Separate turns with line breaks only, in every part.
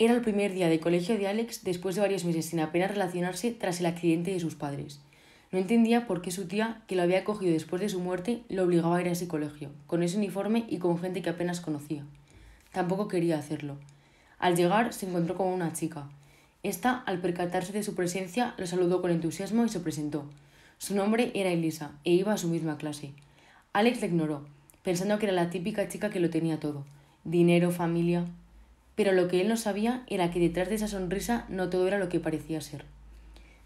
Era el primer día de colegio de Alex después de varios meses sin apenas relacionarse tras el accidente de sus padres. No entendía por qué su tía, que lo había acogido después de su muerte, lo obligaba a ir a ese colegio, con ese uniforme y con gente que apenas conocía. Tampoco quería hacerlo. Al llegar se encontró con una chica. Esta, al percatarse de su presencia, lo saludó con entusiasmo y se presentó. Su nombre era Elisa e iba a su misma clase. Alex la ignoró, pensando que era la típica chica que lo tenía todo. Dinero, familia, pero lo que él no sabía era que detrás de esa sonrisa no todo era lo que parecía ser.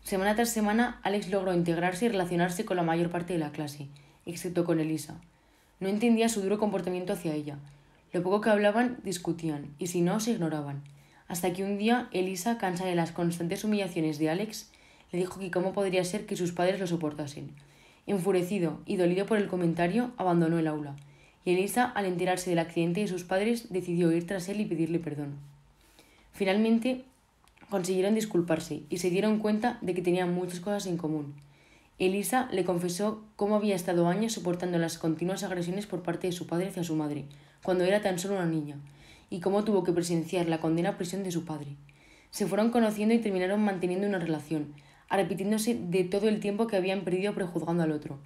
Semana tras semana, Alex logró integrarse y relacionarse con la mayor parte de la clase, excepto con Elisa. No entendía su duro comportamiento hacia ella. Lo poco que hablaban, discutían, y si no, se ignoraban. Hasta que un día, Elisa, cansada de las constantes humillaciones de Alex, le dijo que cómo podría ser que sus padres lo soportasen. Enfurecido y dolido por el comentario, abandonó el aula y Elisa, al enterarse del accidente de sus padres, decidió ir tras él y pedirle perdón. Finalmente, consiguieron disculparse y se dieron cuenta de que tenían muchas cosas en común. Elisa le confesó cómo había estado años soportando las continuas agresiones por parte de su padre hacia su madre, cuando era tan solo una niña, y cómo tuvo que presenciar la condena a prisión de su padre. Se fueron conociendo y terminaron manteniendo una relación, arrepintiéndose de todo el tiempo que habían perdido prejuzgando al otro,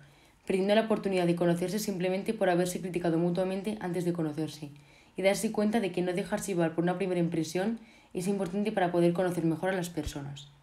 perdiendo la oportunidad de conocerse simplemente por haberse criticado mutuamente antes de conocerse, y darse cuenta de que no dejarse llevar por una primera impresión es importante para poder conocer mejor a las personas.